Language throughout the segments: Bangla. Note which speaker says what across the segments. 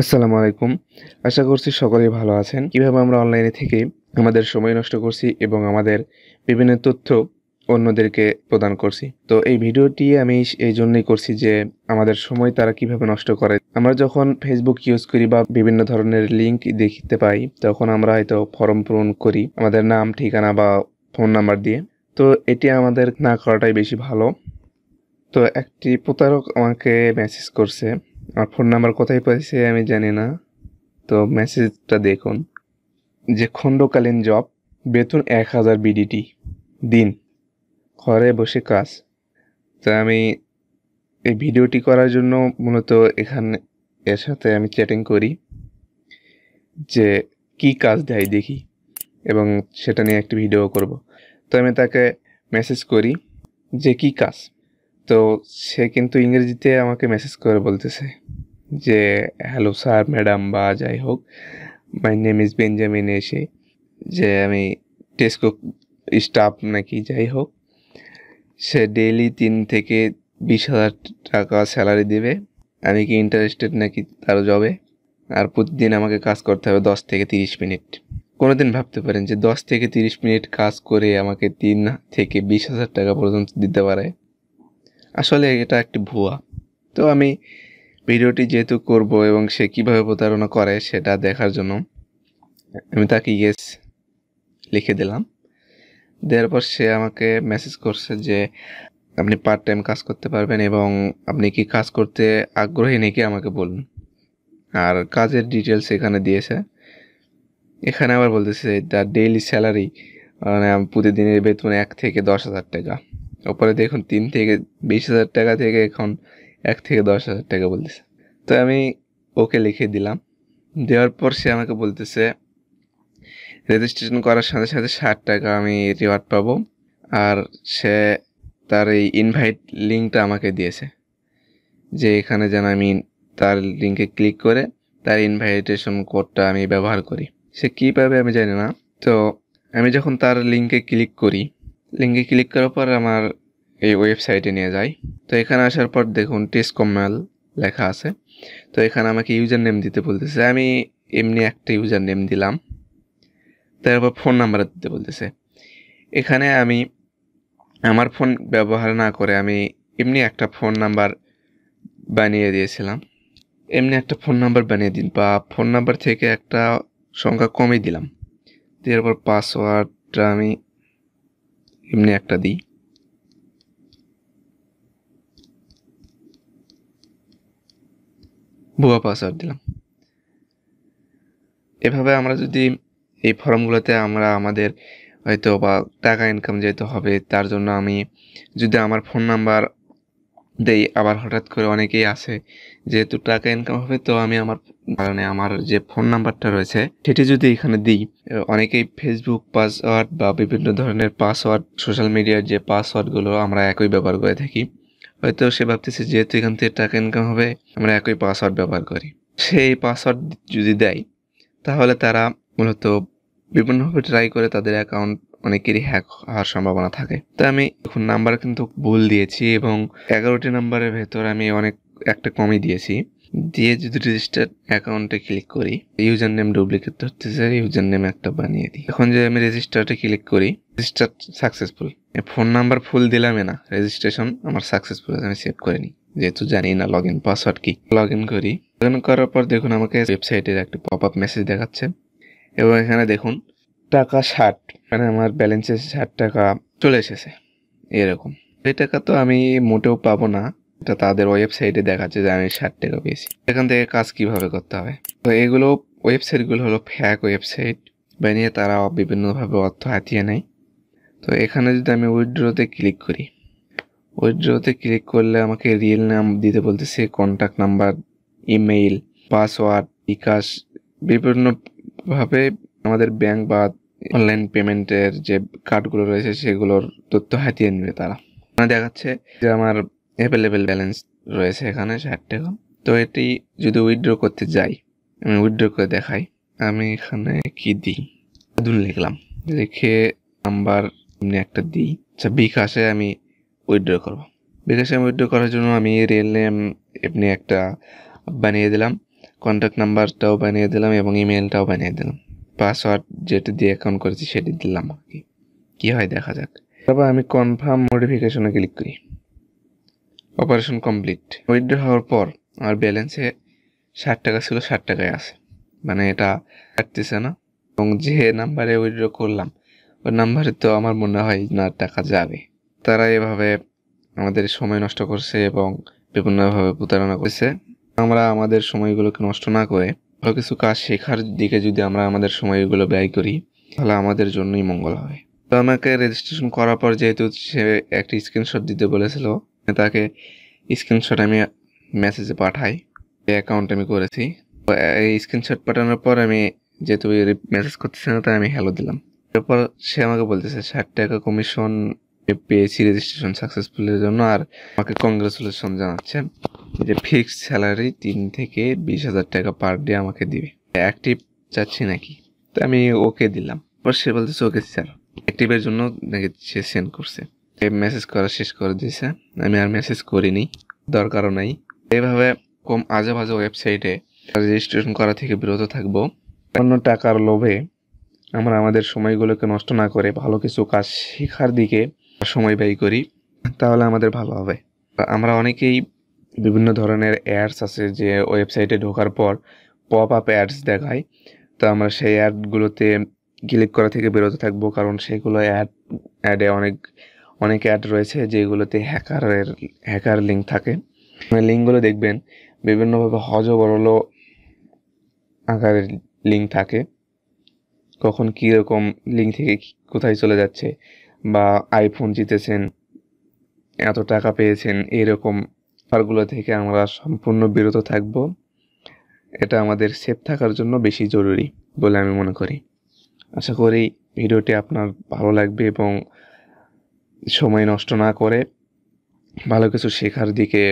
Speaker 1: আসসালামু আলাইকুম আশা করছি সকলেই ভালো আছেন কিভাবে আমরা অনলাইনে থেকে আমাদের সময় নষ্ট করছি এবং আমাদের বিভিন্ন তথ্য অন্যদেরকে প্রদান করছি তো এই ভিডিওটি আমি এই জন্যই করছি যে আমাদের সময় তারা কিভাবে নষ্ট করে আমরা যখন ফেসবুক ইউজ করি বা বিভিন্ন ধরনের লিঙ্ক দেখতে পাই তখন আমরা হয়তো ফর্ম পূরণ করি আমাদের নাম ঠিকানা বা ফোন নাম্বার দিয়ে তো এটি আমাদের না করাটাই বেশি ভালো তো একটি প্রতারক আমাকে মেসেজ করছে আর ফোন নাম্বার কোথায় পাইছে আমি জানি না তো মেসেজটা দেখুন যে খণ্ডকালীন জব বেতন এক হাজার বিডিটি দিন ঘরে বসে কাজ তা আমি এই ভিডিওটি করার জন্য মূলত এখানে এর সাথে আমি চ্যাটিং করি যে কি কাজ দেয় দেখি এবং সেটা নিয়ে একটি ভিডিও করব তো আমি তাকে মেসেজ করি যে কি কাজ তো সে কিন্তু ইংরেজিতে আমাকে মেসেজ করে বলতেছে যে হ্যালো স্যার ম্যাডাম বা যাই হোক মাই নেম ইজ বেঞ্জামিন এসে যে আমি টেস্কো স্টাফ নাকি যাই হোক সে ডেইলি তিন থেকে বিশ হাজার টাকা স্যালারি দেবে আমি কি ইন্টারেস্টেড নাকি তার জবে আর প্রতিদিন আমাকে কাজ করতে হবে দশ থেকে তিরিশ মিনিট কোনো দিন ভাবতে পারেন যে দশ থেকে তিরিশ মিনিট কাজ করে আমাকে তিন থেকে বিশ হাজার টাকা পর্যন্ত দিতে পারে আসলে এটা একটি ভুয়া তো আমি ভিডিওটি যেহেতু করব এবং সে কীভাবে প্রতারণা করে সেটা দেখার জন্য আমি তাকে ইয়েস লিখে দিলাম দেওয়ার পর সে আমাকে মেসেজ করছে যে আপনি পার্ট টাইম কাজ করতে পারবেন এবং আপনি কি কাজ করতে আগ্রহী নাকি আমাকে বলুন আর কাজের ডিটেলস এখানে দিয়েছে এখানে আবার বলতেছে দ্য ডেইলি স্যালারি মানে প্রতিদিনের বেতন এক থেকে দশ হাজার টাকা ওপরে দেখুন তিন থেকে বিশ হাজার টাকা থেকে এখন এক থেকে দশ হাজার টাকা বলতেছে তো আমি ওকে লিখে দিলাম দেওয়ার পর সে আমাকে বলতেছে রেজিস্ট্রেশন করার সাথে সাথে ষাট টাকা আমি রিওয়ার্ড পাবো আর সে তার এই ইনভাইট লিঙ্কটা আমাকে দিয়েছে যে এখানে যেন আমি তার লিঙ্কে ক্লিক করে তার ইনভাইটেশন কোডটা আমি ব্যবহার করি সে কী পাবে আমি জানি না তো আমি যখন তার লিঙ্কে ক্লিক করি লিঙ্কে ক্লিক করার পর আমার এই ওয়েবসাইটে নিয়ে যাই তো এখানে আসার পর দেখুন টেস্ট কমেল লেখা আছে তো এখানে আমাকে ইউজার নেম দিতে বলতেছে আমি এমনি একটা ইউজার নেম দিলাম তারপর ফোন নাম্বার দিতে বলতেছে এখানে আমি আমার ফোন ব্যবহার না করে আমি এমনি একটা ফোন নাম্বার বানিয়ে দিয়েছিলাম এমনি একটা ফোন নাম্বার বানিয়ে দিন বা ফোন নাম্বার থেকে একটা সংখ্যা কমে দিলাম দেওয়ার পর পাসওয়ার্ডটা আমি এমনি একটা দিই ভুয়া পাসওয়ার্ড দিলাম এভাবে আমরা যদি এই ফর্মগুলোতে আমরা আমাদের হয়তো বা টাকা ইনকাম যেহেতু হবে তার জন্য আমি যদি আমার ফোন নাম্বার দেই আবার হঠাৎ করে অনেকেই আছে যেহেতু টাকা ইনকাম হবে তো আমি আমার কারণে আমার যে ফোন নাম্বারটা রয়েছে সেটি যদি এখানে দিই অনেকেই ফেসবুক পাসওয়ার্ড বা বিভিন্ন ধরনের পাসওয়ার্ড সোশ্যাল মিডিয়ার যে পাসওয়ার্ডগুলো আমরা একই ব্যবহার করে থাকি হয়তো সে ভাবতেছে যেহেতু এখান থেকে টাকা ইনকাম হবে আমরা একই পাসওয়ার্ড ব্যবহার করি সেই পাসওয়ার্ড যদি দেয় তাহলে তারা মূলত বিভিন্নভাবে ট্রাই করে তাদের অ্যাকাউন্ট অনেকেরই হ্যাক হওয়ার সম্ভাবনা থাকে তো আমি এখন নাম্বার কিন্তু ভুল দিয়েছি এবং এগারোটি নাম্বারের ভেতর আমি অনেক একটা কমই দিয়েছি দিয়ে যদি রেজিস্টার অ্যাকাউন্টে ক্লিক করি ইউজার নেম ডুপ্লিকেট ধরতে চাই ইউজার নেম একটা বানিয়ে দিই এখন যদি আমি রেজিস্টারে ক্লিক করি register successful phone number full দিলাম না রেজিস্ট্রেশন আমার সাকসেসফুল আমি সেভ করে নিই যেহেতু জানি না লগ ইন পাসওয়ার্ড কি লগ ইন করি লগ ইন করার পর দেখুন আমাকে ওয়েবসাইটের একটি পপ আপ মেসেজ দেখাচ্ছে এবং এখানে দেখুন টাকা ষাট মানে আমার ব্যালেন্সে ষাট টাকা চলে এসেছে এরকম এই টাকা তো আমি মোটেও পাবো না এটা তাদের ওয়েবসাইটে দেখাচ্ছে যে আমি ষাট টাকা পেয়েছি এখান থেকে কাজ কিভাবে করতে হবে তো এগুলো ওয়েবসাইটগুলো হলো ফ্যাক ওয়েবসাইট বানিয়ে তারা বিভিন্নভাবে অর্থ হাতিয়ে নেয় তো এখানে যদি আমি উইড্রোতে ক্লিক করি উইড্রোতে ক্লিক করলে আমাকে রিয়েল নাম দিতে বলতেছে contact number email password bKash বিভিন্নভাবে আমাদের ব্যাংক বা অনলাইন পেমেন্টের যে কার্ডগুলো রয়েছে সেগুলোর তথ্য হাতিয়ে নেবে তারা মানে দেখাচ্ছে যে আমার অ্যাভেলেবেল ব্যালেন্স রয়েছে এখানে ষাট টাকা তো এটি যদি উইথড্র করতে যাই আমি উইথড্র করে দেখাই আমি এখানে কি দিই আদুল লিখলাম লিখে নাম্বার এমনি একটা দিই আচ্ছা বিকাশে আমি উইথড্র করবো বিকাশে আমি উইথড্র করার জন্য আমি রিয়েল নেম এমনি একটা বানিয়ে দিলাম কন্ট্যাক্ট নাম্বারটাও বানিয়ে দিলাম এবং ইমেলটাও বানিয়ে দিলাম পাসওয়ার্ড যেটা দিয়ে অ্যাকাউন্ট করেছি সেটি দিলাম কি কী হয় দেখা যাক তারপর আমি কনফার্ম মডিফিকেশনে ক্লিক করি অপারেশন কমপ্লিট উইথড্র হওয়ার পর আমার ব্যালেন্সে ষাট টাকা ছিল ষাট টাকায় আছে মানে এটা কাটতেছে না এবং যে নাম্বারে উইথড্র করলাম ওই নাম্বারে তো আমার মনে হয় না টাকা যাবে তারা এভাবে আমাদের সময় নষ্ট করছে এবং বিভিন্নভাবে প্রতারণা করছে আমরা আমাদের সময়গুলোকে নষ্ট না করে ভালো কিছু কাজ শেখার দিকে যদি আমরা আমাদের সময়গুলো ব্যয় করি তাহলে আমাদের জন্যই মঙ্গল হয় তো আমাকে রেজিস্ট্রেশন করার পর যেহেতু সে একটি স্ক্রিনশট দিতে বলেছিল তাকে স্ক্রিনশট আমি মেসেজে পাঠাই এই অ্যাকাউন্ট আমি করেছি এই স্ক্রিনশট পাঠানোর পর আমি যেহেতু মেসেজ করতেছি না তাই আমি হ্যালো দিলাম এরপর সে আমাকে বলতেছে ষাট টাকা কমিশন পেয়েছি রেজিস্ট্রেশন সাকসেসফুলের জন্য আর আমাকে কংগ্রেচুলেশন জানাচ্ছেন যে ফিক্সড স্যালারি তিন থেকে বিশ হাজার টাকা পার ডে আমাকে দিবে অ্যাক্টিভ চাচ্ছি নাকি তো আমি ওকে দিলাম এবার সে বলতেছে ওকে স্যার অ্যাক্টিভের জন্য নাকি সে সেন্ড করছে মেসেজ করা শেষ করে দিয়েছে আমি আর মেসেজ করিনি দরকারও নাই এভাবে কম আজে বাজে ওয়েবসাইটে রেজিস্ট্রেশন করা থেকে বিরত থাকবো অন্য টাকার লোভে আমরা আমাদের সময়গুলোকে নষ্ট না করে ভালো কিছু কাজ শেখার দিকে সময় ব্যয় করি তাহলে আমাদের ভালো হবে আমরা অনেকেই বিভিন্ন ধরনের অ্যাডস আছে যে ওয়েবসাইটে ঢোকার পর পপ আপ অ্যাডস দেখায় তো আমরা সেই অ্যাডগুলোতে ক্লিক করা থেকে বেরোতে থাকবো কারণ সেগুলো অ্যাড অ্যাডে অনেক অনেক অ্যাড রয়েছে যেগুলোতে হ্যাকারের হ্যাকার লিঙ্ক থাকে লিঙ্কগুলো দেখবেন বিভিন্নভাবে হজ বড়ল আকারের লিঙ্ক থাকে কখন কীরকম লিঙ্ক থেকে কোথায় চলে যাচ্ছে বা আইফোন জিতেছেন এত টাকা পেয়েছেন এরকম ব্যাপারগুলো থেকে আমরা সম্পূর্ণ বিরত থাকব এটা আমাদের সেফ থাকার জন্য বেশি জরুরি বলে আমি মনে করি আশা করি ভিডিওটি আপনার ভালো লাগবে এবং সময় নষ্ট না করে ভালো কিছু শেখার দিকে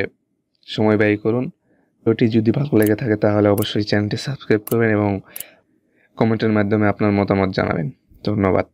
Speaker 1: সময় ব্যয় করুন ভিডিওটি যদি ভালো লেগে থাকে তাহলে অবশ্যই চ্যানেলটি সাবস্ক্রাইব করবেন এবং কমেন্টের মাধ্যমে আপনার মতামত জানাবেন ধন্যবাদ